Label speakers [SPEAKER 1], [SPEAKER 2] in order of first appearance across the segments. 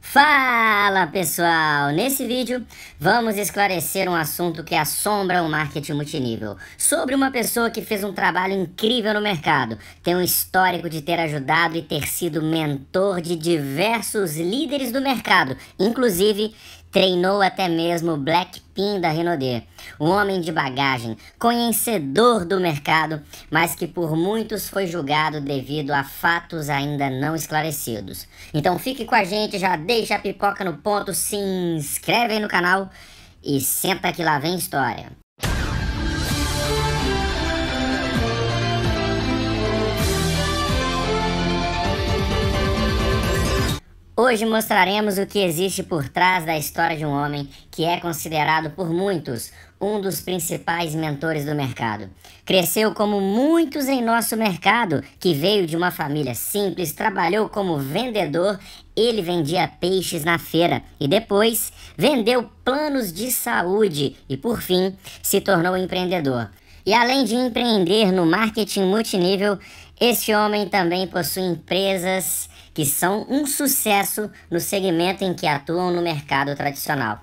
[SPEAKER 1] Fala pessoal! Nesse vídeo vamos esclarecer um assunto que assombra o marketing multinível. Sobre uma pessoa que fez um trabalho incrível no mercado, tem um histórico de ter ajudado e ter sido mentor de diversos líderes do mercado, inclusive Treinou até mesmo Blackpin da Renaudet, um homem de bagagem, conhecedor do mercado, mas que por muitos foi julgado devido a fatos ainda não esclarecidos. Então fique com a gente, já deixa a pipoca no ponto, se inscreve aí no canal e senta que lá vem história. Hoje mostraremos o que existe por trás da história de um homem que é considerado por muitos um dos principais mentores do mercado. Cresceu como muitos em nosso mercado, que veio de uma família simples, trabalhou como vendedor, ele vendia peixes na feira e depois vendeu planos de saúde e por fim se tornou empreendedor. E além de empreender no marketing multinível, este homem também possui empresas que são um sucesso no segmento em que atuam no mercado tradicional.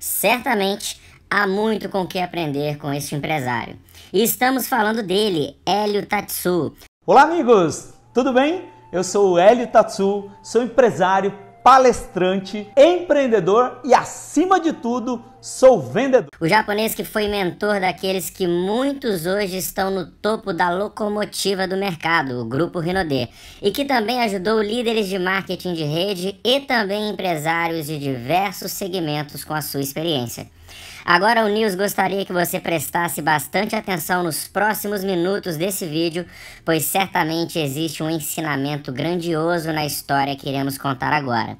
[SPEAKER 1] Certamente há muito com que aprender com este empresário. E estamos falando dele, Hélio Tatsu. Olá, amigos! Tudo bem? Eu sou o Hélio Tatsu, sou empresário, palestrante, empreendedor e, acima de tudo, sou vendedor. O japonês que foi mentor daqueles que muitos hoje estão no topo da locomotiva do mercado, o Grupo Rinode, e que também ajudou líderes de marketing de rede e também empresários de diversos segmentos com a sua experiência. Agora o News gostaria que você prestasse bastante atenção nos próximos minutos desse vídeo, pois certamente existe um ensinamento grandioso na história que iremos contar agora.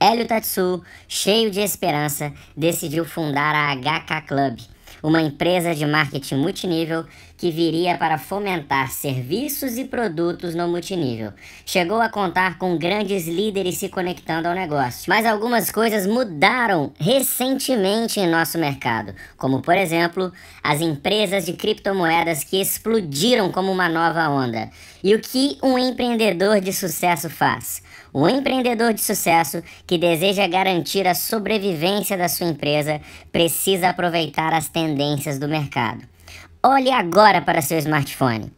[SPEAKER 1] Hélio Tatsu, cheio de esperança, decidiu fundar a HK Club, uma empresa de marketing multinível que viria para fomentar serviços e produtos no multinível. Chegou a contar com grandes líderes se conectando ao negócio. Mas algumas coisas mudaram recentemente em nosso mercado, como por exemplo, as empresas de criptomoedas que explodiram como uma nova onda. E o que um empreendedor de sucesso faz? Um empreendedor de sucesso que deseja garantir a sobrevivência da sua empresa precisa aproveitar as tendências do mercado. Olhe agora para seu smartphone.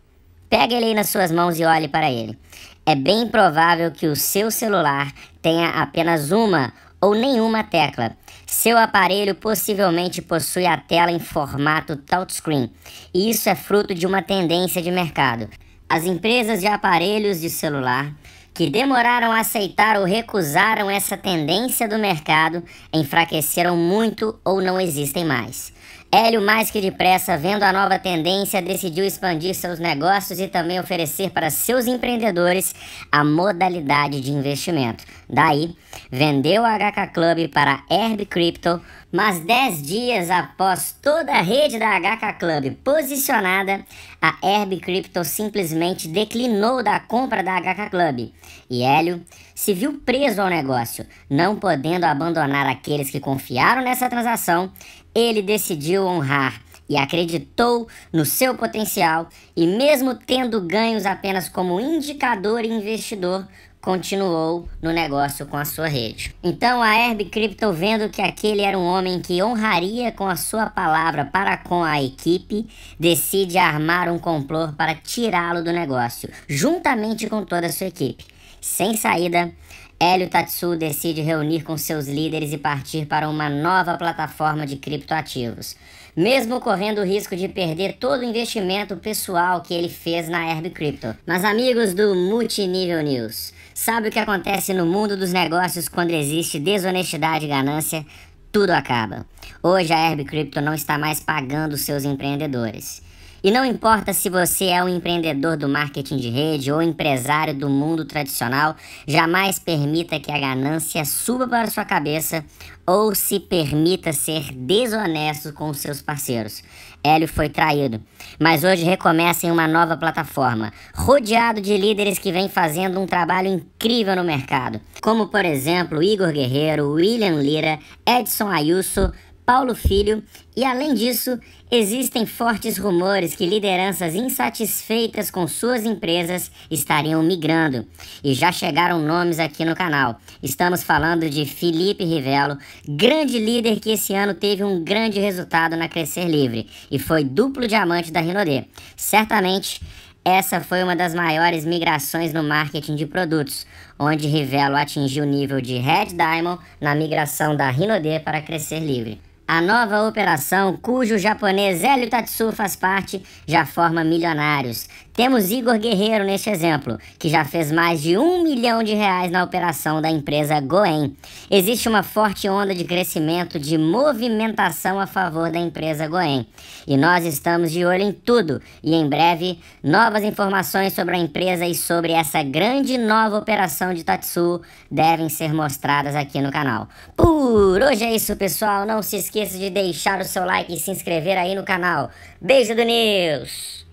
[SPEAKER 1] Pegue ele nas suas mãos e olhe para ele. É bem provável que o seu celular tenha apenas uma ou nenhuma tecla. Seu aparelho possivelmente possui a tela em formato touchscreen, e isso é fruto de uma tendência de mercado. As empresas de aparelhos de celular que demoraram a aceitar ou recusaram essa tendência do mercado enfraqueceram muito ou não existem mais. Hélio, mais que depressa, vendo a nova tendência, decidiu expandir seus negócios e também oferecer para seus empreendedores a modalidade de investimento. Daí, vendeu a HK Club para Herb Crypto, mas dez dias após toda a rede da HK Club posicionada, a Herb Crypto simplesmente declinou da compra da HK Club e Hélio se viu preso ao negócio, não podendo abandonar aqueles que confiaram nessa transação. Ele decidiu honrar e acreditou no seu potencial e mesmo tendo ganhos apenas como indicador e investidor, continuou no negócio com a sua rede. Então a Herb Crypto, vendo que aquele era um homem que honraria com a sua palavra para com a equipe, decide armar um complô para tirá-lo do negócio, juntamente com toda a sua equipe. Sem saída, Hélio Tatsu decide reunir com seus líderes e partir para uma nova plataforma de criptoativos, mesmo correndo o risco de perder todo o investimento pessoal que ele fez na Herb Crypto. Mas amigos do Multinível News, sabe o que acontece no mundo dos negócios quando existe desonestidade e ganância? Tudo acaba. Hoje a Herb Crypto não está mais pagando seus empreendedores. E não importa se você é um empreendedor do marketing de rede ou empresário do mundo tradicional, jamais permita que a ganância suba para sua cabeça ou se permita ser desonesto com seus parceiros. Hélio foi traído, mas hoje recomeça em uma nova plataforma, rodeado de líderes que vem fazendo um trabalho incrível no mercado, como por exemplo Igor Guerreiro, William Lira, Edson Ayuso, Paulo Filho, e além disso, existem fortes rumores que lideranças insatisfeitas com suas empresas estariam migrando. E já chegaram nomes aqui no canal. Estamos falando de Felipe Rivelo, grande líder que esse ano teve um grande resultado na Crescer Livre e foi duplo diamante da Rinode. Certamente. Essa foi uma das maiores migrações no marketing de produtos, onde Rivelo atingiu o nível de Red Diamond na migração da Rinode para Crescer Livre. A nova operação, cujo japonês Hélio Tatsu faz parte, já forma milionários. Temos Igor Guerreiro neste exemplo, que já fez mais de um milhão de reais na operação da empresa Goen. Existe uma forte onda de crescimento de movimentação a favor da empresa Goen. E nós estamos de olho em tudo e em breve novas informações sobre a empresa e sobre essa grande nova operação de Tatsu devem ser mostradas aqui no canal. Por hoje é isso, pessoal. Não se esqueça esqueça de deixar o seu like e se inscrever aí no canal. Beijo do News!